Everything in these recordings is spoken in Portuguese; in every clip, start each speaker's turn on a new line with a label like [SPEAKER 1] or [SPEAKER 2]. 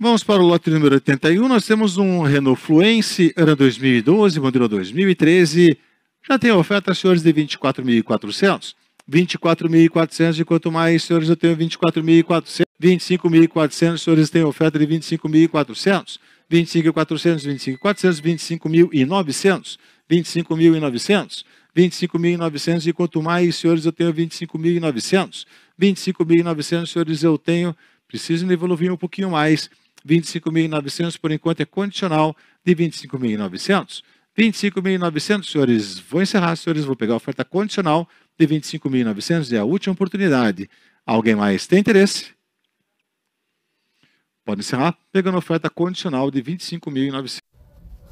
[SPEAKER 1] Vamos para o lote número 81. Nós temos um Renault Fluence, era 2012, modelo 2013. Já tem oferta, senhores, de 24.400. 24.400 e quanto mais, senhores, eu tenho 24.400. 25.400, senhores, tem oferta de 25.400. 25.400, 25.400, 25.900. 25.900. 25.900 e quanto mais, senhores, eu tenho 25.900. 25.900, senhores, eu tenho, preciso evoluir um pouquinho mais. 25.900 por enquanto é condicional de 25.900. 25.900, senhores, vou encerrar, senhores, vou pegar a oferta condicional de 25.900, é a última oportunidade. Alguém mais tem interesse? Pode encerrar pegando a oferta condicional de 25.900.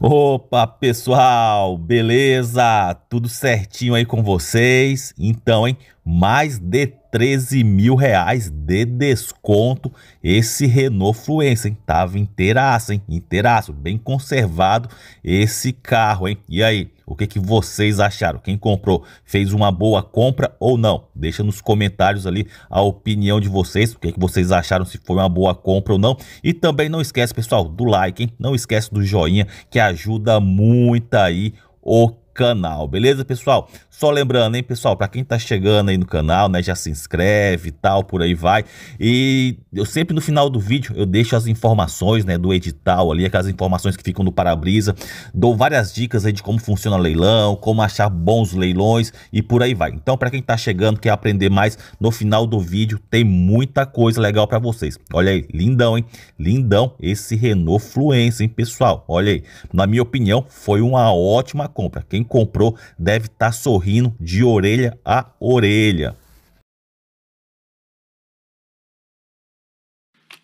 [SPEAKER 2] Opa, pessoal, beleza? Tudo certinho aí com vocês? Então, hein, mais detalhes 13 mil reais de desconto esse Renault Fluence, hein? Tava inteiraço, hein? Inteiraço, bem conservado esse carro, hein? E aí, o que, que vocês acharam? Quem comprou fez uma boa compra ou não? Deixa nos comentários ali a opinião de vocês, o que, que vocês acharam, se foi uma boa compra ou não. E também não esquece, pessoal, do like, hein? Não esquece do joinha, que ajuda muito aí o canal, beleza, pessoal? Só lembrando, hein, pessoal, para quem tá chegando aí no canal, né, já se inscreve e tal, por aí vai. E eu sempre no final do vídeo eu deixo as informações, né, do edital ali, aquelas informações que ficam no para-brisa, dou várias dicas aí de como funciona leilão, como achar bons leilões e por aí vai. Então, para quem tá chegando, quer aprender mais, no final do vídeo tem muita coisa legal para vocês. Olha aí, lindão, hein? Lindão esse Renault Fluence, hein, pessoal? Olha aí. Na minha opinião, foi uma ótima compra. Quem quem comprou deve estar tá sorrindo de orelha
[SPEAKER 3] a orelha.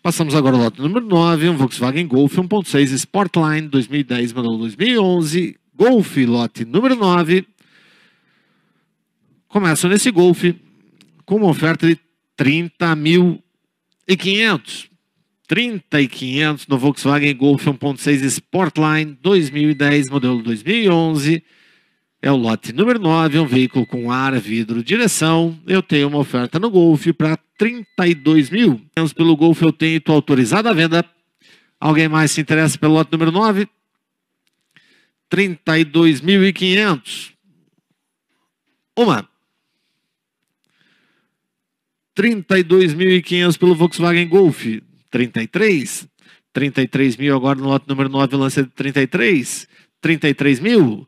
[SPEAKER 3] Passamos agora ao lote número 9, um Volkswagen Golf 1.6 Sportline 2010, modelo
[SPEAKER 4] 2011, Golf lote número 9. Começa nesse Golf com uma oferta de 30.500. 30.500 no Volkswagen Golf 1.6 Sportline 2010, modelo 2011. É o lote número 9, é um veículo com ar, vidro, direção. Eu tenho uma oferta no Golf para 32 mil. Pelo Golf eu tenho, estou autorizado a venda. Alguém mais se interessa pelo lote número 9? 32.500. Uma. 32.500 pelo Volkswagen Golf. 33. 33 mil agora no lote número 9, lança é de 33. 33 mil.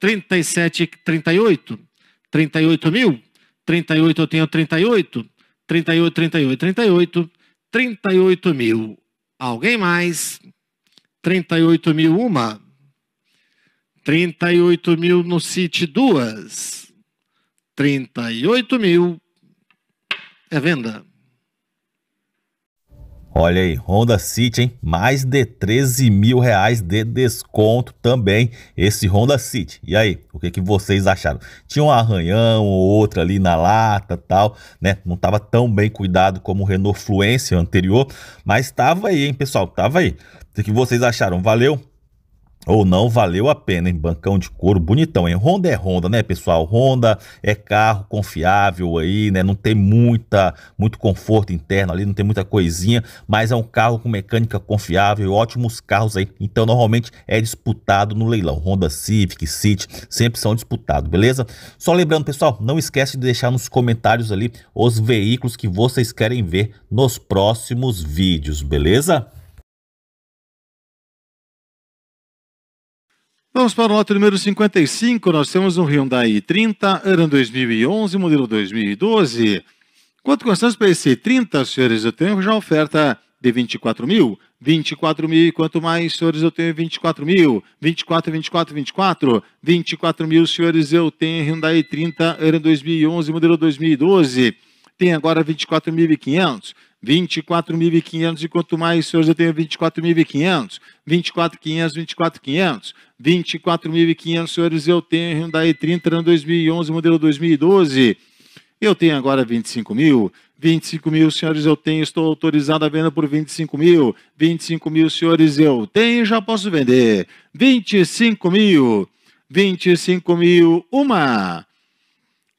[SPEAKER 4] 37 e 38, 38 mil, 38 eu tenho 38, 38, 38, 38, 38 mil. Alguém mais? 38 mil uma, 38 mil no City duas, 38 mil é venda.
[SPEAKER 2] Olha aí, Honda City, hein? Mais de 13 mil reais de desconto também esse Honda City. E aí, o que, que vocês acharam? Tinha um arranhão ou outro ali na lata tal, né? Não estava tão bem cuidado como o Renault Fluence anterior, mas estava aí, hein, pessoal? Estava aí. O que, que vocês acharam? Valeu! ou não, valeu a pena, hein? Bancão de couro, bonitão, hein? Honda é Honda, né, pessoal? Honda é carro confiável aí, né? Não tem muita, muito conforto interno ali, não tem muita coisinha, mas é um carro com mecânica confiável ótimos carros aí. Então, normalmente é disputado no leilão. Honda Civic, City, sempre são disputados, beleza? Só lembrando, pessoal, não esquece de deixar nos comentários ali os veículos que vocês querem ver nos próximos vídeos, beleza?
[SPEAKER 3] Vamos para o lote número
[SPEAKER 1] 55, nós temos um Hyundai 30 ano 2011, modelo 2012. Quanto constante para esse 30, senhores, eu tenho já oferta de 24 mil, 24 mil, quanto mais, senhores, eu tenho 24 mil, 24, 24, 24, 24 mil, senhores, eu tenho Hyundai 30, ano 2011, modelo 2012, tem agora 24.500, 24.500 e quanto mais senhores eu tenho 24.500, 24.500, 24.500, 24.500 senhores eu tenho Hyundai 30 ano 2011 modelo 2012. Eu tenho agora 25 mil, 25 mil senhores eu tenho, estou autorizado a venda por 25 mil, 25 mil senhores eu tenho, já posso vender 25 mil, 25 mil uma.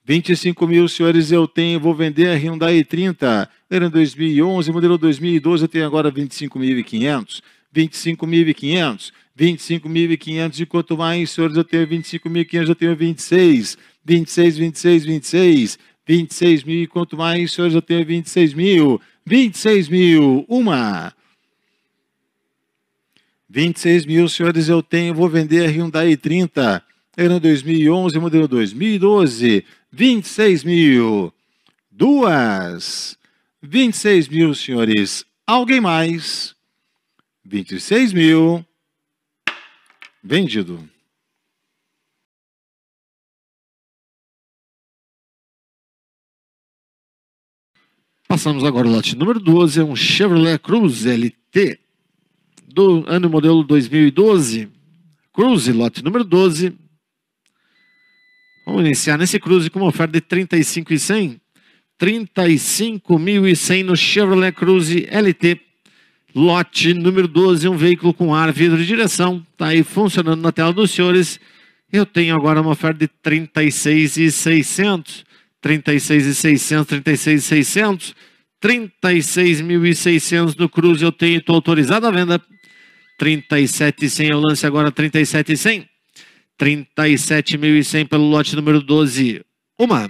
[SPEAKER 1] 25 mil, senhores, eu tenho, vou vender a Hyundai 30 era em 2011, modelo 2012 eu tenho agora 25.500, 25.500, 25.500 e quanto mais senhores eu tenho 25.500, eu tenho 26, 26, 26, 26, 26 mil e quanto mais senhores eu tenho 26 mil, 26 mil, uma. 26 mil, senhores, eu tenho, vou vender a Hyundai 30, era 2011, modelo 2012, 26 mil, duas. 26 mil, senhores. Alguém mais?
[SPEAKER 3] 26 mil. Vendido. Passamos agora ao lote número 12, é um Chevrolet Cruze LT,
[SPEAKER 4] do ano e modelo 2012. Cruze, lote número 12. Vamos iniciar nesse Cruze com uma oferta de 35 e 35.100 no Chevrolet Cruze LT, lote número 12, um veículo com ar, vidro de direção. Está aí funcionando na tela dos senhores. Eu tenho agora uma oferta de 36,600, 36,600, 36,600, 36.600 no Cruze eu tenho, estou autorizado à venda. 37,100 eu lance agora 37,100. 37.100 pelo lote número 12, uma.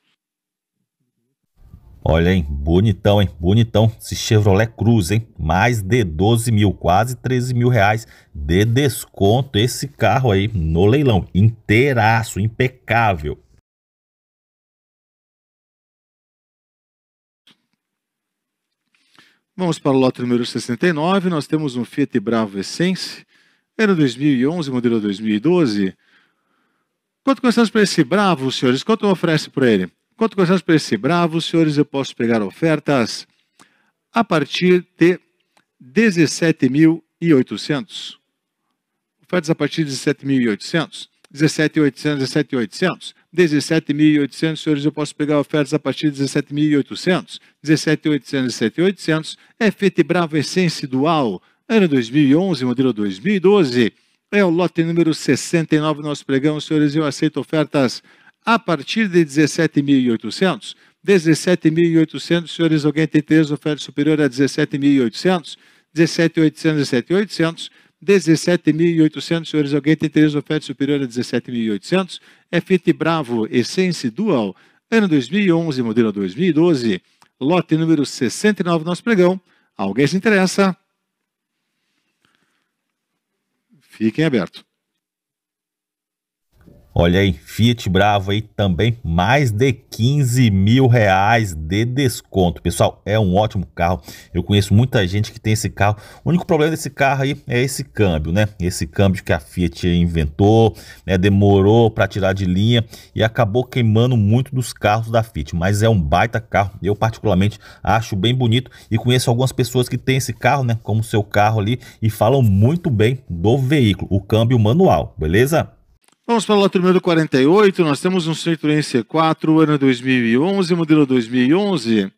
[SPEAKER 2] Olha, hein? Bonitão, hein? Bonitão. Esse Chevrolet Cruz, hein? Mais de 12 mil, quase 13 mil reais de desconto esse
[SPEAKER 3] carro aí no leilão. Inteiraço, impecável. Vamos para
[SPEAKER 1] o lote número 69. Nós temos um Fiat Bravo Essence. Era 2011, modelo 2012. Quanto gostamos para esse Bravo, senhores? Quanto oferece para ele? Quanto gostamos para esse bravo, senhores, eu posso pegar ofertas a partir de 17.800. Ofertas a partir de 17.800. 17.800, 17.800. 17.800, senhores, eu posso pegar ofertas a partir de 17.800. 17.800, 17.800. É Fiat Bravo Essence Dual, ano 2011, modelo 2012. É o lote número 69, nós pregamos, senhores, eu aceito ofertas a partir de 17.800, 17.800, senhores, alguém tem três ofertas superior a 17.800? 17.800 17.800. 17.800, senhores, alguém tem três ofertas superior a 17.800? É, é Bravo Essence Dual, ano 2011, modelo 2012, lote número 69 nosso pregão. Alguém
[SPEAKER 2] se interessa? Fiquem abertos. Olha aí, Fiat Bravo aí também, mais de 15 mil reais de desconto. Pessoal, é um ótimo carro. Eu conheço muita gente que tem esse carro. O único problema desse carro aí é esse câmbio, né? Esse câmbio que a Fiat inventou, né? Demorou para tirar de linha e acabou queimando muito dos carros da Fiat. Mas é um baita carro. Eu particularmente acho bem bonito e conheço algumas pessoas que têm esse carro, né? Como seu carro ali e falam muito bem do veículo, o câmbio manual, beleza? Vamos para o lote número 48. Nós temos um Citroën C4,
[SPEAKER 4] ano
[SPEAKER 1] 2011, modelo 2011.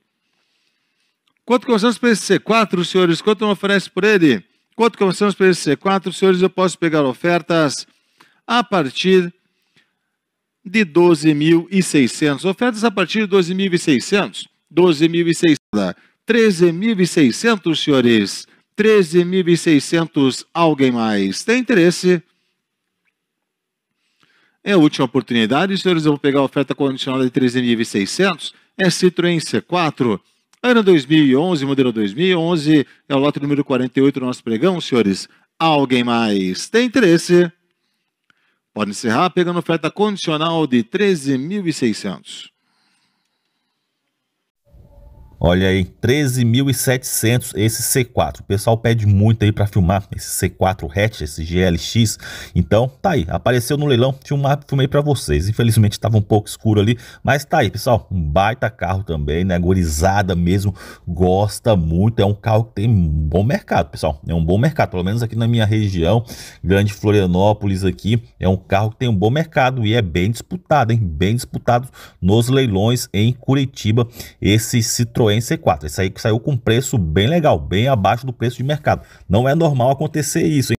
[SPEAKER 1] Quanto começamos para esse C4, senhores? Quanto me oferece por ele? Quanto começamos para esse C4, senhores? Eu posso pegar ofertas a partir de 12.600. Ofertas a partir de 12.600. 12.600. 13.600, senhores. 13.600. Alguém mais tem interesse? É a última oportunidade, senhores. Eu vou pegar a oferta condicional de 13.600. É Citroën C4. Ano 2011, modelo 2011. É o lote número 48 do nosso pregão, senhores. Alguém mais tem interesse? Pode encerrar pegando oferta condicional de 13.600.
[SPEAKER 2] Olha aí, 13.700 esse C4. O pessoal pede muito aí para filmar esse C4 hatch, esse GLX. Então, tá aí, apareceu no leilão, tinha filmei para vocês. Infelizmente estava um pouco escuro ali, mas tá aí, pessoal, um baita carro também, né? Gorizada mesmo, gosta muito, é um carro que tem um bom mercado, pessoal. É um bom mercado, pelo menos aqui na minha região, Grande Florianópolis aqui, é um carro que tem um bom mercado e é bem disputado, hein? Bem disputado nos leilões em Curitiba, esse Citroën em C4. Isso aí que saiu com preço bem legal, bem
[SPEAKER 3] abaixo do preço de mercado. Não é normal acontecer isso.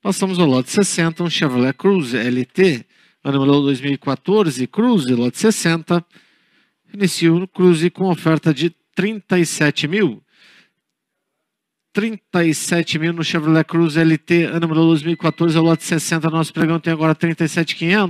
[SPEAKER 3] Passamos ao lote 60, um Chevrolet Cruze LT, ano modelo 2014, Cruze, lote
[SPEAKER 4] 60. iniciou no Cruze com oferta de 37 mil. 37 mil no Chevrolet Cruze LT, ano modelo 2014, é o lote 60. Nosso pregão tem agora 37,500.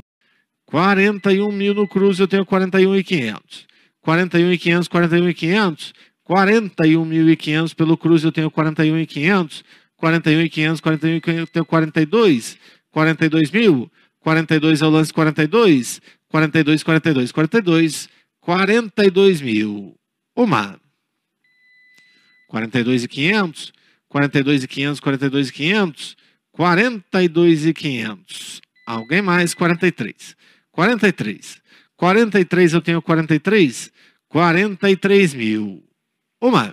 [SPEAKER 4] 41 mil no Cruze, eu tenho 41,500. 41,500, 41,500. 41.500 pelo Cruze, eu tenho 41,500. 41,500, 41,500, eu tenho 42. 42 mil. 42 é o lance 42. 42, 42, 42. 42 mil. Uma. 42,500. 42,500, 42,500. 42,500. Alguém mais? 43. 43. 43, eu tenho 43? 43 mil. Uma.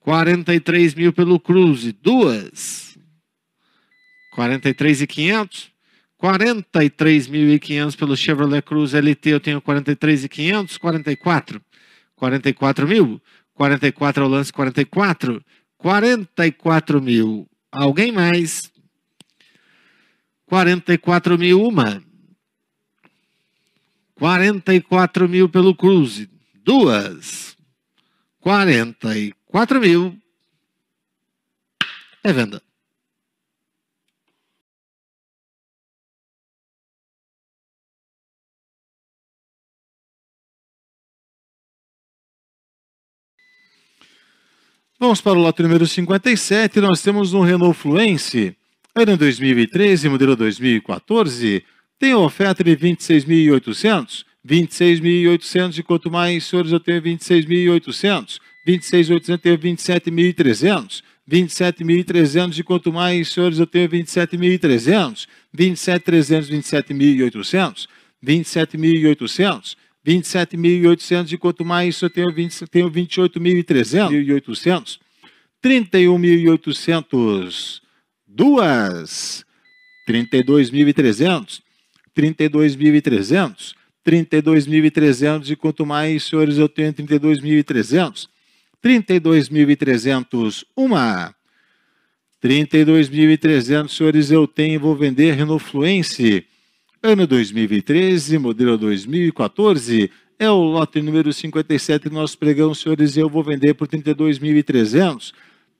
[SPEAKER 4] 43 mil pelo cruze. Duas. 43 e 500. 43 pelo Chevrolet Cruze LT. Eu tenho 43.500, 44. 44 mil. 44 é o lance 44. 44 mil. Alguém mais? 44 mil uma. 44 mil pelo Cruze. Duas.
[SPEAKER 3] 44 mil. É venda. Vamos para o lote número 57. Nós temos um Renault Fluence
[SPEAKER 1] era em 2013, modelo 2014, tem oferta de 26.800, 26.800 e quanto mais senhores eu tenho 26.800, 26.800 eu tenho 27.300, 27.300 e quanto mais senhores eu tenho 27.300, 27.300, 27.800, 27.800, 27.800 e quanto mais eu tenho tenho 28.300, 31.800 duas. 32.300, 32.300, 32.300 e quanto mais, senhores, eu tenho 32.300. 32.300, uma. 32.300, senhores, eu tenho, vou vender Renault Fluence, Ano 2013, modelo 2014, é o lote número 57 que nós pregamos, senhores, eu vou vender por 32.300.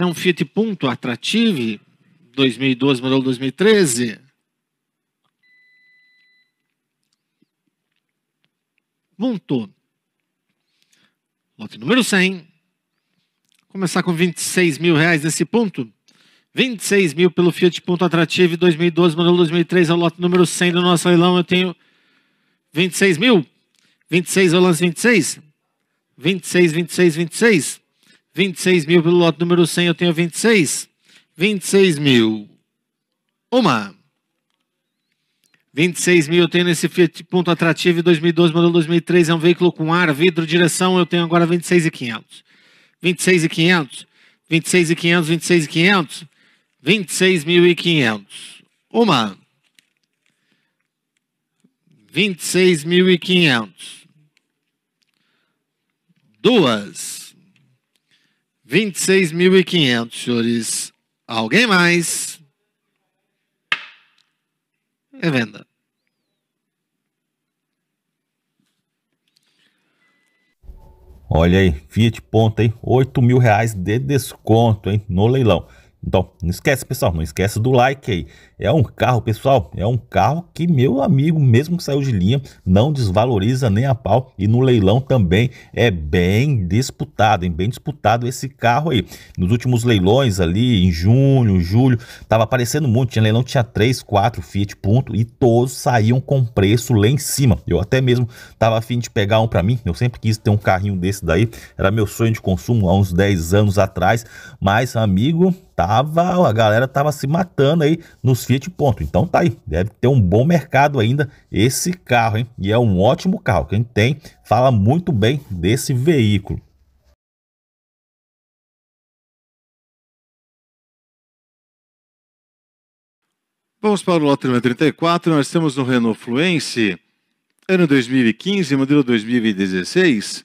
[SPEAKER 3] É um Fiat Punto Attractive, 2012,
[SPEAKER 4] modelo 2013. Punto. Lote número 100. Começar com 26 mil reais nesse ponto. 26 mil pelo Fiat Punto Attractive 2012, modelo 2003, é o lote número 100 do nosso leilão. Eu tenho 26 mil. 26 eu lanço 26. 26, 26, 26. 26 mil pelo lote número 100, eu tenho 26. 26 mil. Uma. 26 mil eu tenho nesse Fiat Punto Atrativo 2012, modelo 2003. É um veículo com ar, vidro, direção. Eu tenho agora 26,500. 26,500. 26,500. 26,500. 26,500. Uma. 26.500. Duas. 26.500, senhores. Alguém mais? É venda.
[SPEAKER 2] Olha aí, Fiat Ponta, hein? 8 mil reais de desconto, hein? No leilão. Então, não esquece, pessoal, não esquece do like aí. É um carro, pessoal, é um carro que meu amigo, mesmo que saiu de linha, não desvaloriza nem a pau. E no leilão também é bem disputado, hein? bem disputado esse carro aí. Nos últimos leilões ali, em junho, julho, tava aparecendo muito. Tinha leilão, tinha 3, 4 Fiat Punto e todos saíam com preço lá em cima. Eu até mesmo tava afim de pegar um para mim. Eu sempre quis ter um carrinho desse daí. Era meu sonho de consumo há uns 10 anos atrás. Mas, amigo, tava, a galera tava se matando aí nos Fiat ponto. Então tá aí, deve ter um bom mercado ainda esse carro, hein? E é um
[SPEAKER 3] ótimo carro. Quem tem fala muito bem desse veículo. Vamos para o lote 34, nós temos no Renault Fluence, ano
[SPEAKER 1] 2015, modelo 2016,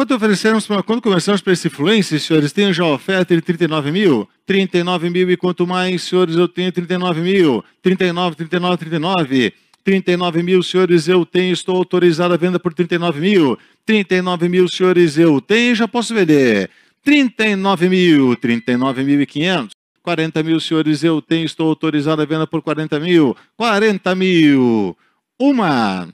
[SPEAKER 1] quando oferecemos, quando começamos para esse fluência, senhores, tenho já oferta de 39 mil, 39 mil e quanto mais, senhores, eu tenho 39 mil, 39, 39, 39. 39 mil, senhores, eu tenho, estou autorizado a venda por 39 mil. 39 mil, senhores, eu tenho, já posso vender. 39 mil, 39 mil e 500. 40 mil, senhores, eu tenho, estou autorizado a venda por 40 mil. 40 mil. Uma,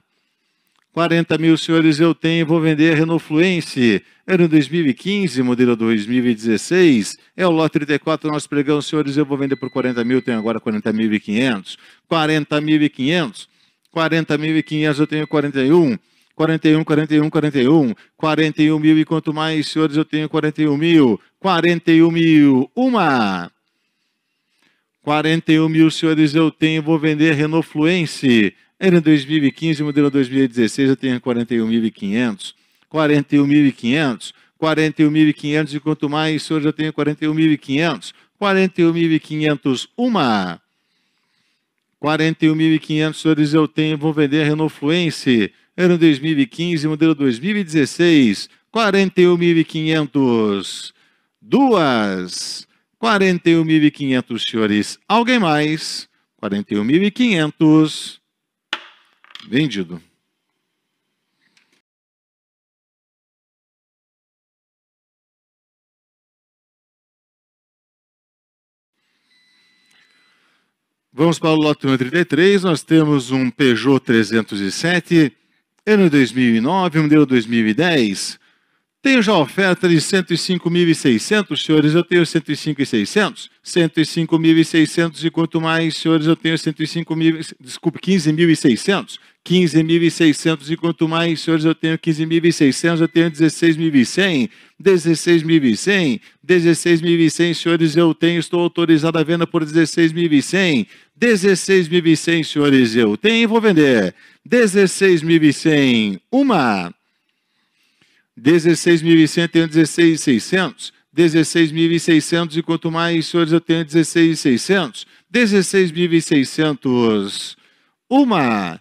[SPEAKER 1] 40 mil senhores eu tenho, vou vender a Renault era Ano 2015, modelo 2016. É o lote 34, nós pregamos, senhores, eu vou vender por 40 mil, tenho agora 40 40 40 mil mil e e mil e 500, eu tenho 41. 41, 41, 41. 41 mil e quanto mais, senhores, eu tenho 41 mil. 41 mil. Uma. 41 mil, senhores, eu tenho, vou vender a Renault Fluence era em 2015, modelo 2016, eu tenho 41.500. 41.500, 41.500 e quanto mais, hoje eu tenho 41.500. 41.500, uma. 41.500 senhores eu tenho, vou vender a Renault era Ano 2015, modelo 2016, 41.500. Duas. 41.500 senhores. Alguém mais? 41.500 vendido.
[SPEAKER 3] Vamos para o lote 33. nós temos um Peugeot 307,
[SPEAKER 1] ano 2009, modelo 2010. Tenho já oferta de 105.600, senhores, eu tenho 105.600. 105.600 e quanto mais, senhores, eu tenho 105.000, desculpe, 15.600. 15.600, e quanto mais, senhores, eu tenho 15.600, eu tenho 16.100, 16.100, 16.100, senhores, eu tenho, estou autorizado a venda por 16.100, 16.100, senhores, eu tenho, vou vender, 16.100, uma, 16.100, tenho 16.600, 16.600, e quanto mais, senhores, eu tenho 16.600, 16.600, uma,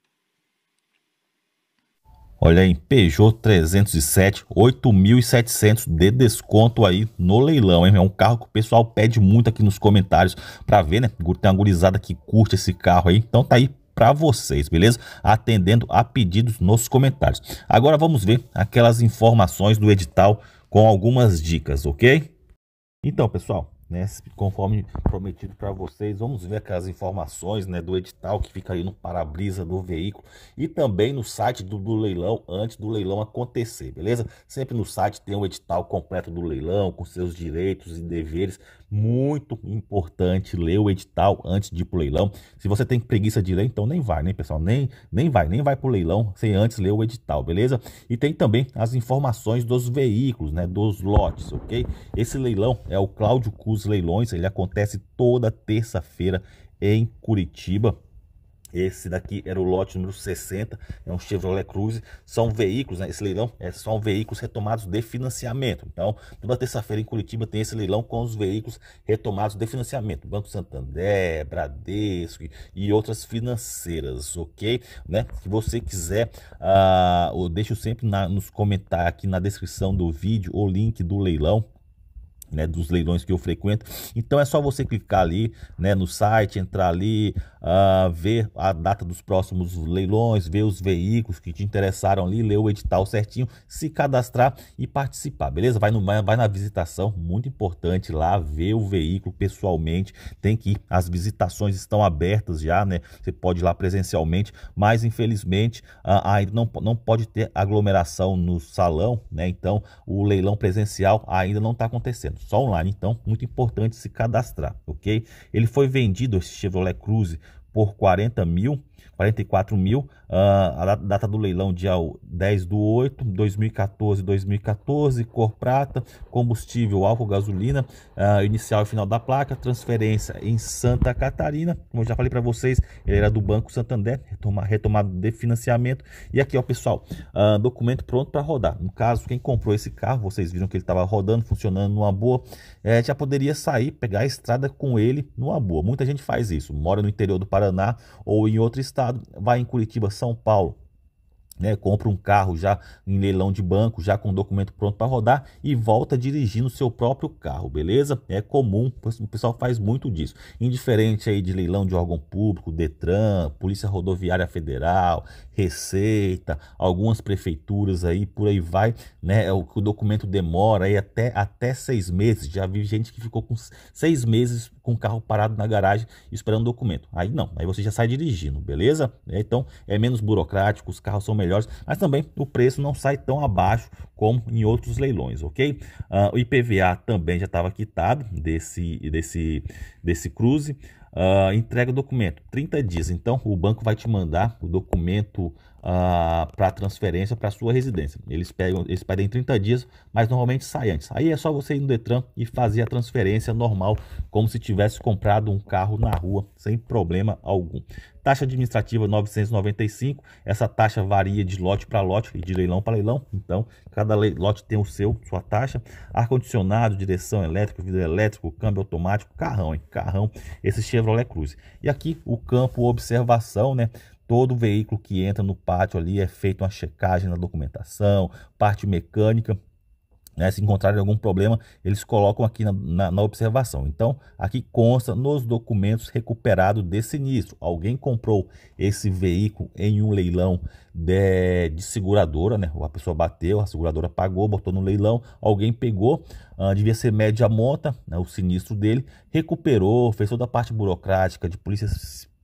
[SPEAKER 2] Olha aí, Peugeot 307, 8.700 de desconto aí no leilão, hein? É um carro que o pessoal pede muito aqui nos comentários para ver, né? Tem uma gurizada que curte esse carro aí. Então tá aí para vocês, beleza? Atendendo a pedidos nos comentários. Agora vamos ver aquelas informações do edital com algumas dicas, ok? Então, pessoal, né, conforme prometido para vocês. Vamos ver aquelas informações né, do edital que fica ali no para-brisa do veículo e também no site do, do, leilão antes do leilão acontecer, beleza? Sempre no site tem o edital completo do leilão, com seus direitos e deveres muito importante ler o edital antes de ir o leilão. Se você tem preguiça de ler, então nem vai, né, pessoal? Nem, nem vai, nem vai pro leilão sem antes ler o edital, beleza? E tem também as informações dos veículos, né, dos lotes, ok? Esse leilão é o Cláudio Cus Leilões, ele acontece toda terça-feira em Curitiba. Esse daqui era o lote número 60, é um Chevrolet Cruze. São veículos, né? esse leilão é, são veículos retomados de financiamento. Então, toda terça-feira em Curitiba tem esse leilão com os veículos retomados de financiamento. Banco Santander, Bradesco e outras financeiras, ok? Né? Se você quiser, uh, eu deixo sempre na, nos comentar aqui na descrição do vídeo o link do leilão. Né, dos leilões que eu frequento. Então é só você clicar ali, né, no site, entrar ali, uh, ver a data dos próximos leilões, ver os veículos que te interessaram ali, ler o edital certinho, se cadastrar e participar, beleza? Vai, no, vai na visitação, muito importante lá, ver o veículo pessoalmente, tem que ir. As visitações estão abertas já, né? Você pode ir lá presencialmente, mas infelizmente ainda não, não pode ter aglomeração no salão, né? Então o leilão presencial ainda não está acontecendo, só online. Então, muito importante se cadastrar, ok? Ele foi vendido, esse Chevrolet Cruze, por 40 mil, 44 mil ah, a data do leilão, dia 10 do 8, 2014, 2014, cor prata, combustível, álcool, gasolina, uh, inicial e final da placa, transferência em Santa Catarina, como eu já falei para vocês, ele era do Banco Santander, retoma, retomado de financiamento, e aqui ó pessoal, uh, documento pronto para rodar, no caso, quem comprou esse carro, vocês viram que ele estava rodando, funcionando numa boa, é, já poderia sair, pegar a estrada com ele numa boa, muita gente faz isso, mora no interior do Paraná ou em outro estado, vai em Curitiba, são Paulo. Né, compra um carro já em leilão de banco, já com documento pronto para rodar e volta dirigindo o seu próprio carro, beleza? É comum, o pessoal faz muito disso. Indiferente aí de leilão de órgão público, Detran, Polícia Rodoviária Federal, Receita, algumas prefeituras aí, por aí vai, né? É o, o documento demora aí até, até seis meses. Já vi gente que ficou com seis meses com o carro parado na garagem esperando documento. Aí não, aí você já sai dirigindo, beleza? É, então é menos burocrático, os carros são melhores, mas também o preço não sai tão abaixo como em outros leilões, ok? Uh, o IPVA também já estava quitado desse, desse, desse cruze. Uh, entrega o documento, 30 dias. Então, o banco vai te mandar o documento uh, ah, para transferência para sua residência. Eles, pegam, eles pedem 30 dias, mas normalmente sai antes. Aí é só você ir no Detran e fazer a transferência normal, como se tivesse comprado um carro na rua, sem problema algum. Taxa administrativa 995, essa taxa varia de lote para lote e de leilão para leilão, então cada lote tem o seu, sua taxa. Ar-condicionado, direção elétrica, vidro elétrico, câmbio automático, carrão, hein? Carrão, esse Chevrolet Cruze. E aqui o campo observação, né? todo veículo que entra no pátio ali é feito uma checagem na documentação, parte mecânica, né, se encontrarem algum problema, eles colocam aqui na, na, na, observação. Então, aqui consta nos documentos recuperados desse sinistro. Alguém comprou esse veículo em um leilão de, de seguradora, né? A pessoa bateu, a seguradora pagou, botou no leilão, alguém pegou, ah, devia ser média monta, né, o sinistro dele, recuperou, fez toda a parte burocrática de polícia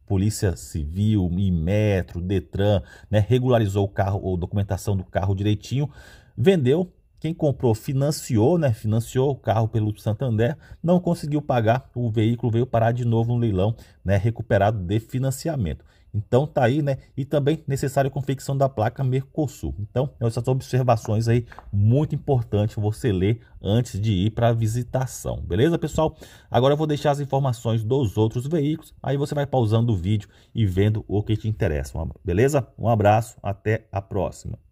[SPEAKER 2] Polícia Civil, Imetro, Detran, né, regularizou o carro ou documentação do carro direitinho, vendeu, quem comprou financiou, né? Financiou o carro pelo Santander, não conseguiu pagar, o veículo veio parar de novo no leilão, né? Recuperado de financiamento. Então tá aí, né? E também necessário a confecção da placa Mercosul. Então, é essas observações aí muito importante você ler antes de ir para a visitação. Beleza, pessoal? Agora eu vou deixar as informações dos outros veículos. Aí você vai pausando o vídeo e vendo o que te interessa. Beleza? Um abraço, até a
[SPEAKER 3] próxima.